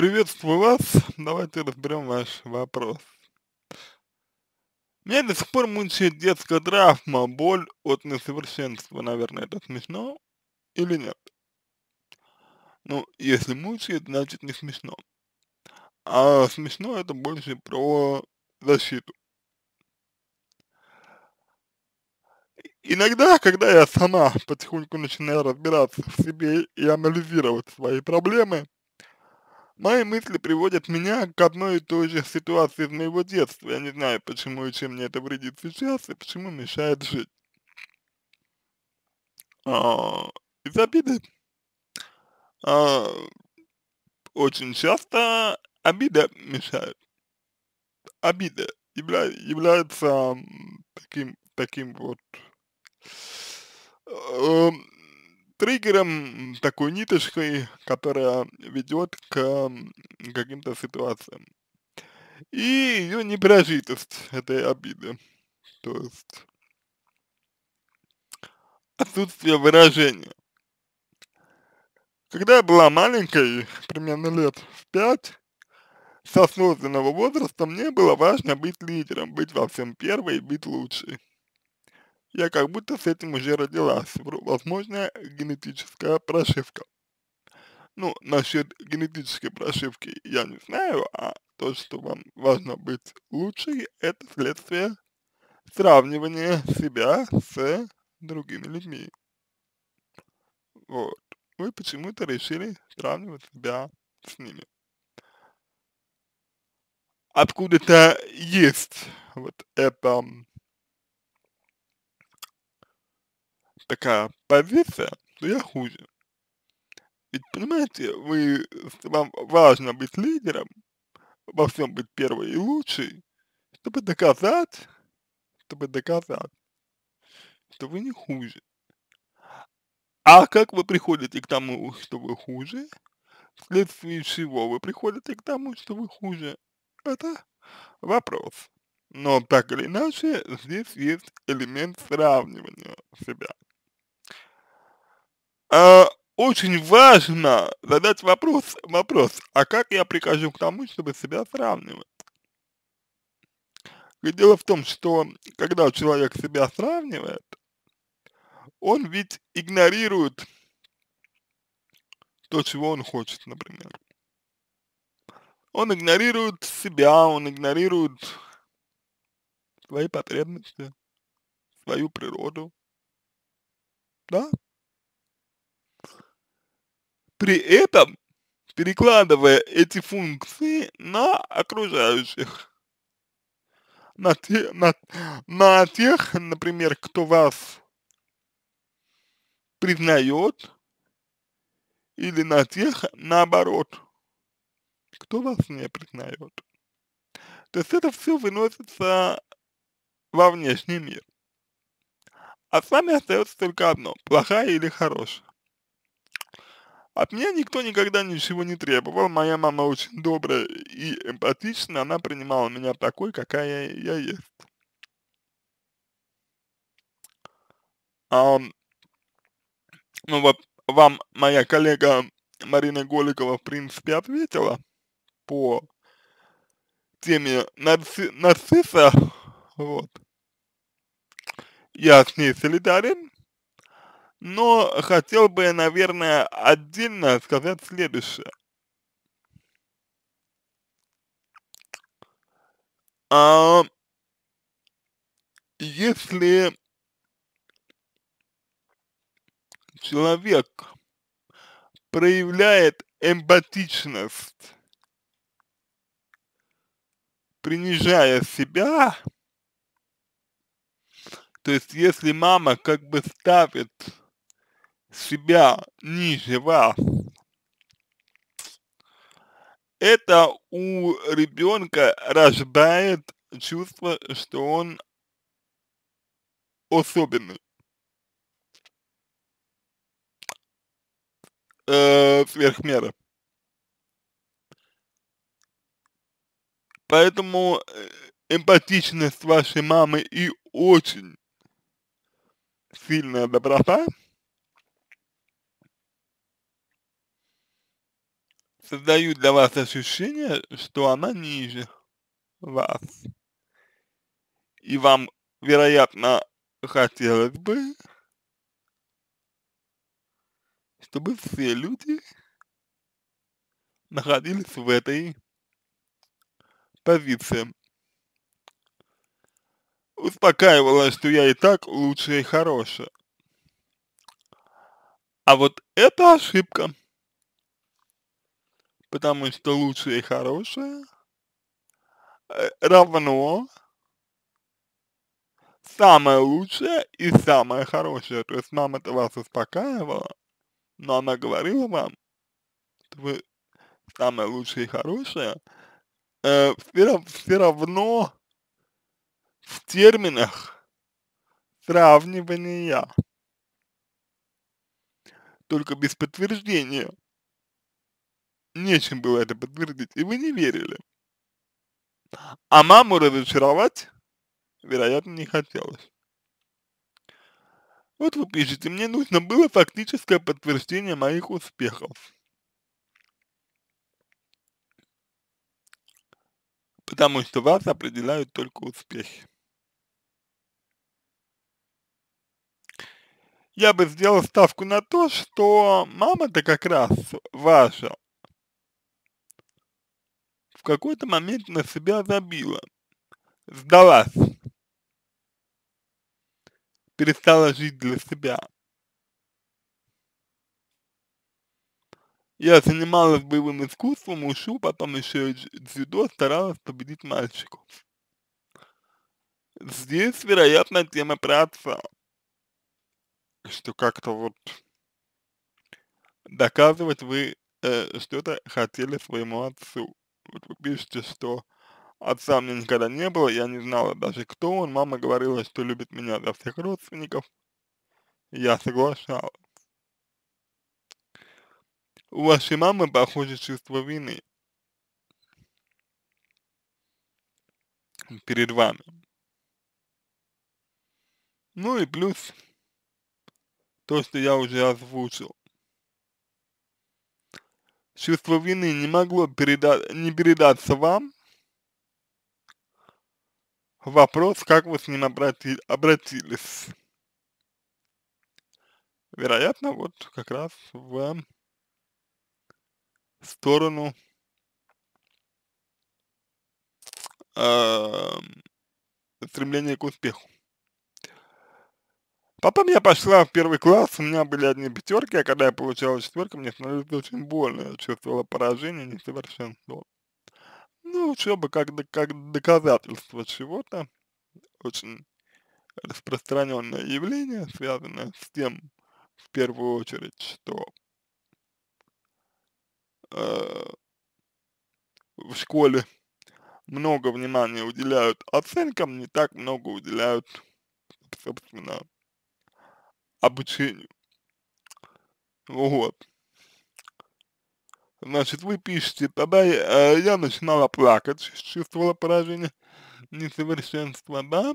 приветствую вас. Давайте разберем ваш вопрос. Меня до сих пор мучает детская травма, боль от несовершенства. Наверное, это смешно или нет? Ну, если мучает, значит не смешно. А смешно это больше про защиту. Иногда, когда я сама потихоньку начинаю разбираться в себе и анализировать свои проблемы, Мои мысли приводят меня к одной и той же ситуации из моего детства. Я не знаю, почему и чем мне это вредит сейчас, и почему мешает жить. А, из обиды. А, очень часто обида мешает. Обида явля, является таким, таким вот э, триггером, такой ниточкой, которая ведет к каким-то ситуациям. И ее непрожитость этой обиды. То есть отсутствие выражения. Когда я была маленькой, примерно лет в пять, со осознанного возраста мне было важно быть лидером, быть во всем первой, быть лучшей. Я как будто с этим уже родилась. Возможно, генетическая прошивка. Ну, насчет генетической прошивки я не знаю, а то, что вам важно быть лучшей, это следствие сравнивания себя с другими людьми. Вот. Вы почему-то решили сравнивать себя с ними. Откуда-то есть вот это такая позиция, что я хуже. Ведь, понимаете, вы, вам важно быть лидером, во всем быть первой и лучшей, чтобы доказать, чтобы доказать, что вы не хуже. А как вы приходите к тому, что вы хуже, вследствие чего вы приходите к тому, что вы хуже, это вопрос. Но так или иначе, здесь есть элемент сравнивания себя э, очень важно задать вопрос, вопрос, а как я прихожу к тому, чтобы себя сравнивать? И дело в том, что когда человек себя сравнивает, он ведь игнорирует то, чего он хочет, например. Он игнорирует себя, он игнорирует свои потребности, свою природу. Да, при этом перекладывая эти функции на окружающих. На, те, на, на тех, например, кто вас признает, или на тех, наоборот, кто вас не признает. То есть это все выносится во внешний мир. А с вами остается только одно, плохая или хорошая. От меня никто никогда ничего не требовал, моя мама очень добрая и эмпатичная. она принимала меня такой, какая я, я есть. А, ну вот вам моя коллега Марина Голикова в принципе ответила по теме нарци нарцисса, вот. Я с ней солидарен, но хотел бы наверное, отдельно сказать следующее. А если человек проявляет эмпатичность, принижая себя, то есть если мама как бы ставит себя ниже вас. Это у ребенка рождает чувство, что он особенный. Э, сверх Поэтому э, эмпатичность вашей мамы и очень сильная доброта – создают для вас ощущение, что она ниже вас. И вам, вероятно, хотелось бы, чтобы все люди находились в этой позиции. Успокаивалась, что я и так лучшее и хорошее. А вот это ошибка потому что лучшее и хорошее э, равно самое лучшее и самое хорошее. То есть мама это вас успокаивала, но она говорила вам, что вы самое лучшее и хорошее, э, все, все равно в терминах сравнивания, только без подтверждения нечем было это подтвердить, и вы не верили. А маму разочаровать, вероятно, не хотелось. Вот вы пишете, мне нужно было фактическое подтверждение моих успехов. Потому что вас определяют только успехи. Я бы сделал ставку на то, что мама-то как раз ваша в какой-то момент на себя забила, сдалась, перестала жить для себя. Я занималась боевым искусством, ушу, потом еще дзюдо, старалась победить мальчиков. Здесь, вероятно, тема про отца, что как-то вот доказывать вы э, что-то хотели своему отцу. Вот вы пишете, что отца мне никогда не было, я не знала даже кто он. Мама говорила, что любит меня за всех родственников. Я соглашал. У вашей мамы, похоже, чувство вины перед вами. Ну и плюс то, что я уже озвучил. Чувство вины не могло переда не передаться вам? Вопрос, как вы с ним обрати обратились? Вероятно, вот как раз в сторону э, стремления к успеху. Потом я пошла в первый класс, у меня были одни пятерки, а когда я получала четверку, мне становилось очень больно. Я чувствовала поражение, несовершенство. Ну, учеба как, как доказательство чего-то. Очень распространенное явление, связанное с тем, в первую очередь, что э, в школе много внимания уделяют оценкам, не так много уделяют, собственно, обучению. Вот. Значит, вы пишете, тогда я, э, я начинала плакать, чувствовала поражение несовершенство, да?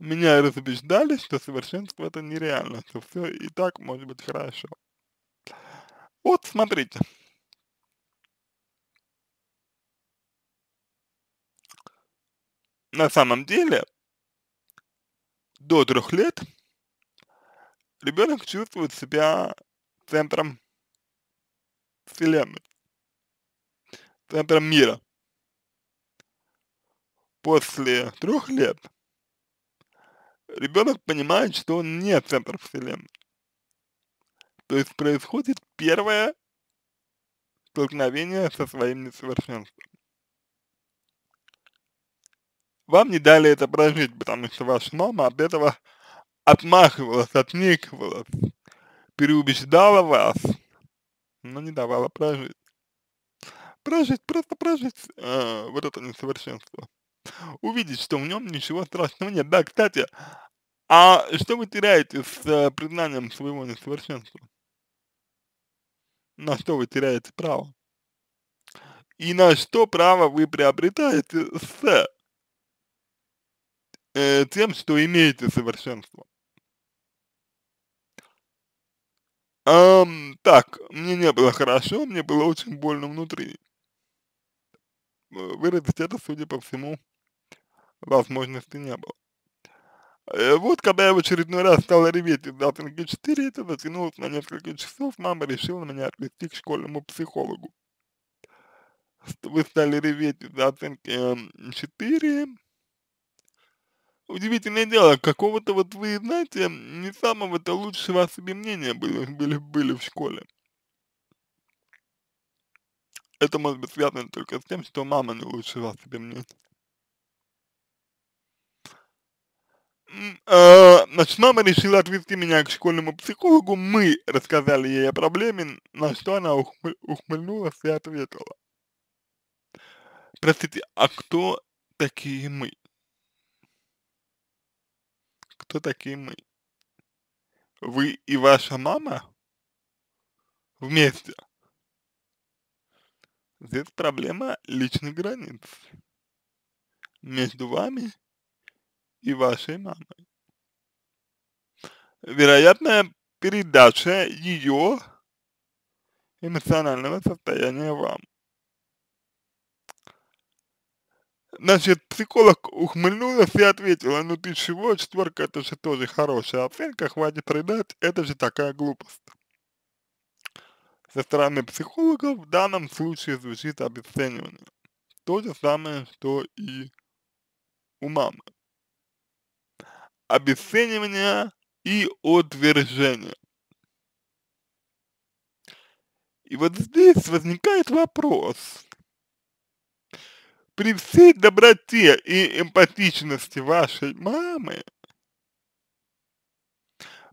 Меня разубеждали, что совершенство это нереально, что все и так может быть хорошо. Вот, смотрите. На самом деле, до трех лет ребенок чувствует себя центром Вселенной, центром мира. После трех лет ребенок понимает, что он не центр Вселенной. То есть происходит первое столкновение со своим несовершенством. Вам не дали это прожить, потому что ваша мама от этого отмахивалась, отнекивалась, переубеждала вас, но не давала прожить. Прожить, просто прожить э, вот это несовершенство. Увидеть, что в нем ничего страшного нет. Да, кстати, а что вы теряете с э, признанием своего несовершенства? На что вы теряете право? И на что право вы приобретаете с э, тем, что имеете совершенство? Эм, так, мне не было хорошо, мне было очень больно внутри. Э, выразить это, судя по всему, возможности не было. И э, вот, когда я в очередной раз стала реветь из Далтинга 4, это затянулось на несколько часов, мама решила меня отвести к школьному психологу. Вы стали реветь из оценки 4, удивительное дело, какого-то вот вы, знаете, не самого-то лучшего о себе мнения были, были, были в школе. Это может быть связано только с тем, что мама не лучшего о себе мнения. значит, а, мама решила отвести меня к школьному психологу, мы рассказали ей о проблеме, на что она ухмыльнулась и ответила. Простите, а кто такие мы? Кто такие мы? Вы и ваша мама? Вместе. Здесь проблема личных границ между вами и вашей мамой. Вероятная передача ее эмоционального состояния вам. Значит, психолог ухмыльнулась и ответила, ну ты чего, четверка это же тоже хорошая а оценка, хватит рыдать, это же такая глупость. Со стороны психологов в данном случае звучит обесценивание. То же самое, что и у мамы. Обесценивание и отвержение. И вот здесь возникает вопрос, при всей доброте и эмпатичности вашей мамы,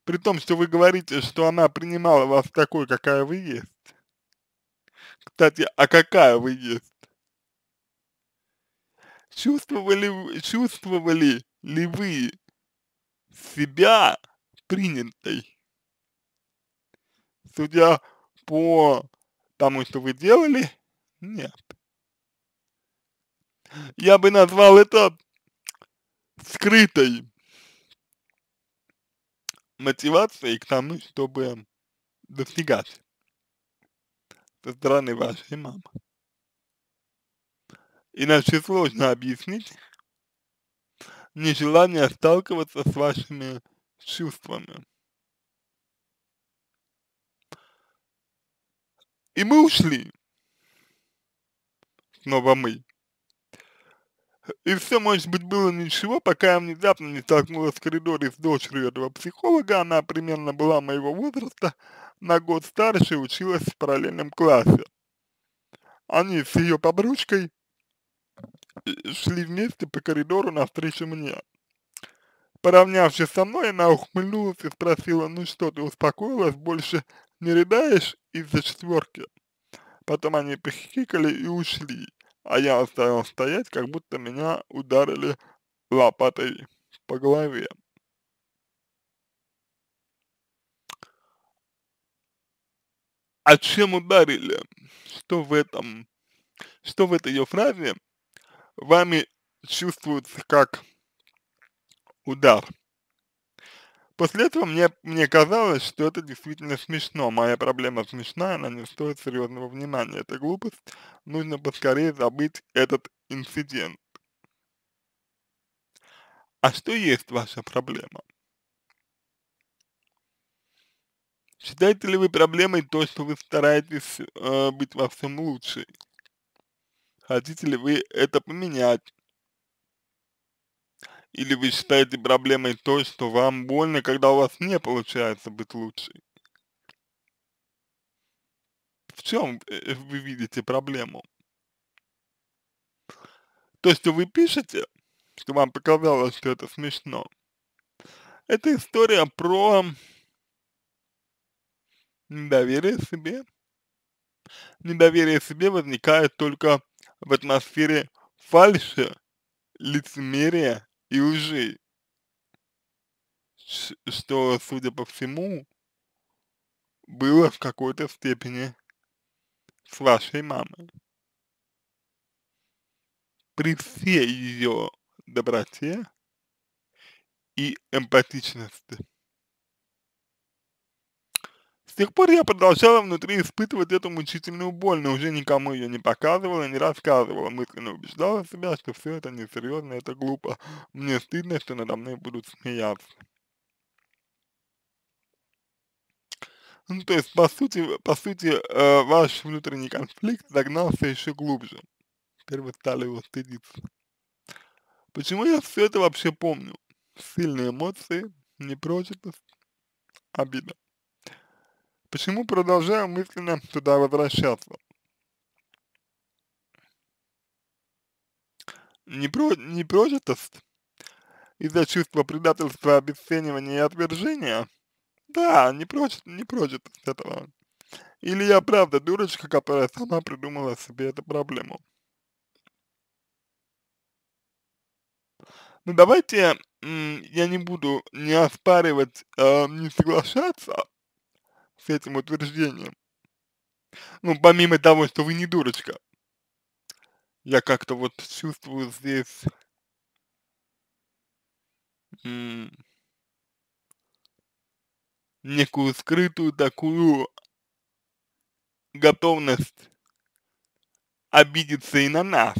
при том, что вы говорите, что она принимала вас такой, какая вы есть. Кстати, а какая вы есть? Чувствовали, чувствовали ли вы себя принятой? Судя по тому, что вы делали, нет. Я бы назвал это скрытой мотивацией к тому, чтобы достигать со стороны вашей мамы. Иначе сложно объяснить нежелание сталкиваться с вашими чувствами. И мы ушли. Снова мы. И все, может быть, было ничего, пока я внезапно не столкнулась в коридоре с дочерью этого психолога. Она примерно была моего возраста, на год старше и училась в параллельном классе. Они с ее подружкой э, шли вместе по коридору навстречу мне. Поравнявшись со мной, она ухмыльнулась и спросила, ну что, ты успокоилась, больше не рыдаешь из-за четверки? Потом они похихикали и ушли а я оставил стоять, как будто меня ударили лопатой по голове. А чем ударили? Что в этом, что в этой ее фразе вами чувствуется как удар? После этого мне, мне казалось, что это действительно смешно, моя проблема смешная, она не стоит серьезного внимания, это глупость, нужно поскорее забыть этот инцидент. А что есть ваша проблема? Считаете ли вы проблемой то, что вы стараетесь э, быть во всем лучшей? Хотите ли вы это поменять? Или вы считаете проблемой то, что вам больно, когда у вас не получается быть лучшей? В чем э, э, вы видите проблему? То, есть вы пишете, что вам показалось, что это смешно, это история про недоверие себе. Недоверие себе возникает только в атмосфере фальши, лицемерия и лжи. Что, судя по всему, было в какой-то степени с вашей мамой. При всей ее доброте и эмпатичности тех пор я продолжала внутри испытывать эту мучительную боль, но уже никому ее не показывала, не рассказывала, мысленно убеждала себя, что все это несерьезно, это глупо. Мне стыдно, что надо мной будут смеяться. Ну, то есть, по сути, по сути, э, ваш внутренний конфликт загнался еще глубже. Теперь вы стали его стыдиться. Почему я все это вообще помню? Сильные эмоции, непрочетность, обида. Почему продолжаю мысленно туда возвращаться? Непро непрочатость из-за чувства предательства, обесценивания и отвержения? Да, непрочит, непрочитость этого. Или я правда дурочка, которая сама придумала себе эту проблему? Ну давайте я не буду не оспаривать, э, не соглашаться, этим утверждением. Ну, помимо того, что вы не дурочка. Я как-то вот чувствую здесь... некую скрытую такую готовность обидеться и на нас.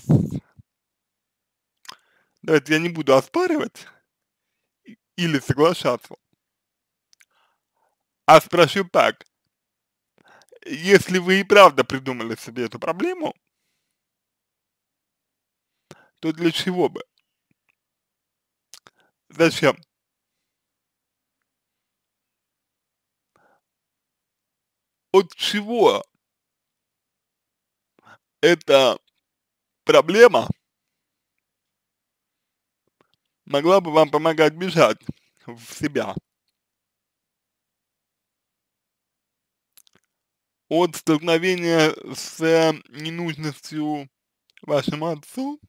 Давайте я не буду оспаривать или соглашаться а спрошу так. Если вы и правда придумали себе эту проблему, то для чего бы? Зачем? От чего эта проблема могла бы вам помогать бежать в себя? от столкновения с э, ненужностью вашему отцу,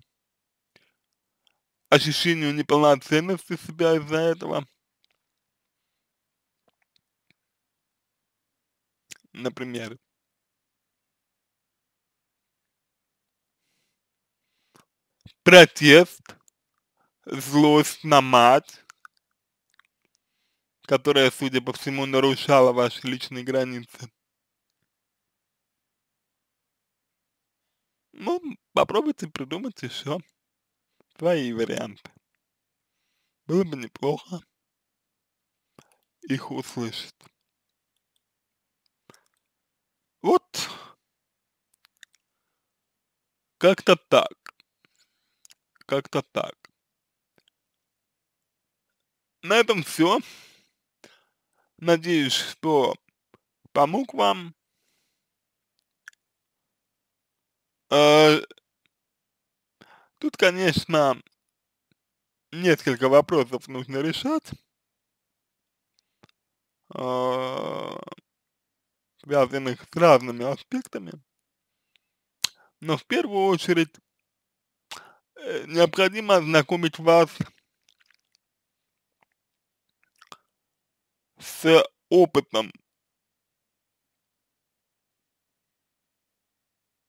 ощущению неполноценности себя из-за этого, например. Протест, злость на мать, которая, судя по всему, нарушала ваши личные границы. Ну, попробуйте придумать еще свои варианты. Было бы неплохо их услышать. Вот как-то так. Как-то так. На этом все. Надеюсь, что помог вам. Э, тут, конечно, несколько вопросов нужно решать, э, связанных с разными аспектами. Но в первую очередь э, необходимо ознакомить вас с опытом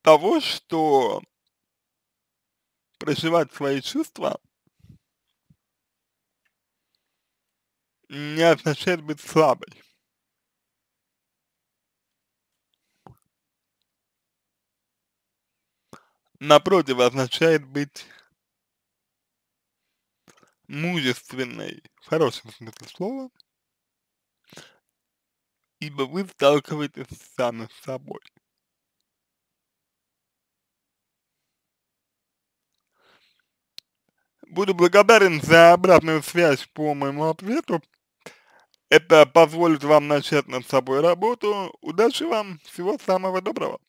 того, что проживать свои чувства не означает быть слабой. Напротив, означает быть мужественной, в хорошем смысле слова, ибо вы сталкиваетесь сами с собой. Буду благодарен за обратную связь по моему ответу. Это позволит вам начать над собой работу. Удачи вам, всего самого доброго.